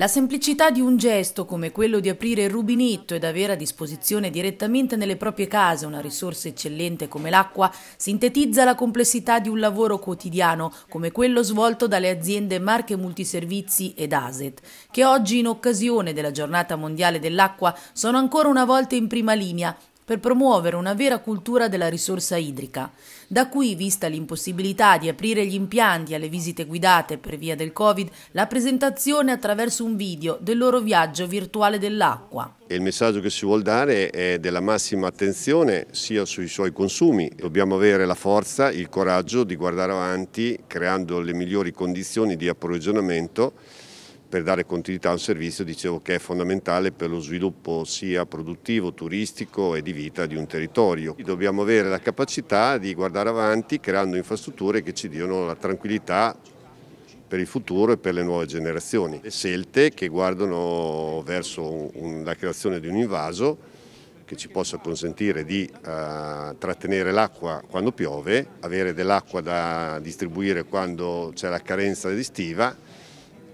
La semplicità di un gesto come quello di aprire il rubinetto ed avere a disposizione direttamente nelle proprie case una risorsa eccellente come l'acqua sintetizza la complessità di un lavoro quotidiano come quello svolto dalle aziende Marche Multiservizi ed ASET, che oggi in occasione della giornata mondiale dell'acqua sono ancora una volta in prima linea per promuovere una vera cultura della risorsa idrica. Da qui, vista l'impossibilità di aprire gli impianti alle visite guidate per via del Covid, la presentazione attraverso un video del loro viaggio virtuale dell'acqua. Il messaggio che si vuole dare è della massima attenzione sia sui suoi consumi. Dobbiamo avere la forza, il coraggio di guardare avanti creando le migliori condizioni di approvvigionamento per dare continuità a un servizio dicevo, che è fondamentale per lo sviluppo sia produttivo, turistico e di vita di un territorio. Dobbiamo avere la capacità di guardare avanti creando infrastrutture che ci diano la tranquillità per il futuro e per le nuove generazioni. Le scelte che guardano verso la creazione di un invaso che ci possa consentire di eh, trattenere l'acqua quando piove, avere dell'acqua da distribuire quando c'è la carenza estiva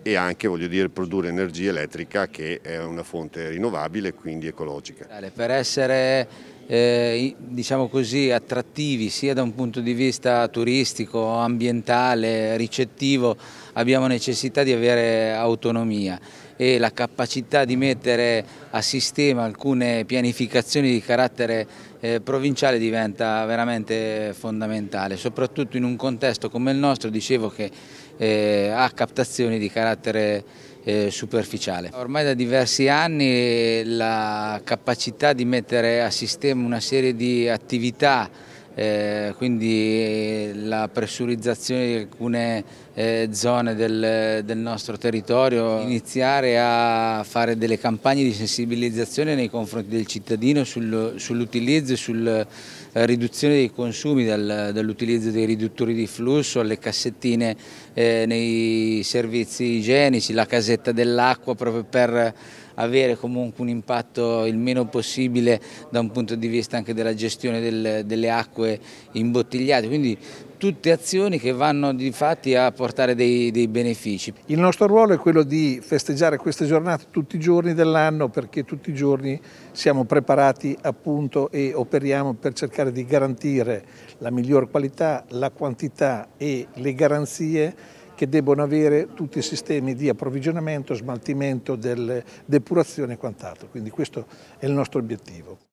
e anche dire, produrre energia elettrica che è una fonte rinnovabile e quindi ecologica. Per essere eh, diciamo così, attrattivi sia da un punto di vista turistico, ambientale, ricettivo, abbiamo necessità di avere autonomia e la capacità di mettere a sistema alcune pianificazioni di carattere eh, provinciale diventa veramente fondamentale, soprattutto in un contesto come il nostro, dicevo che eh, ha captazioni di carattere eh, superficiale. Ormai da diversi anni la capacità di mettere a sistema una serie di attività eh, quindi eh, la pressurizzazione di alcune eh, zone del, del, nostro territorio, iniziare a fare delle campagne di sensibilizzazione nei confronti del cittadino sul, sull'utilizzo e sulla riduzione dei consumi, dal, dall'utilizzo dei riduttori di flusso alle cassettine nei servizi igienici, la casetta dell'acqua proprio per avere comunque un impatto il meno possibile da un punto di vista anche della gestione del, delle acque imbottigliate. Quindi tutte azioni che vanno di fatti a portare dei, dei, benefici. Il nostro ruolo è quello di festeggiare queste giornate tutti i giorni dell'anno perché tutti i giorni siamo preparati appunto e operiamo per cercare di garantire la miglior qualità, la quantità e le garanzie che debbono avere tutti i sistemi di approvvigionamento, smaltimento, del, depurazione e quant'altro. Quindi questo è il nostro obiettivo.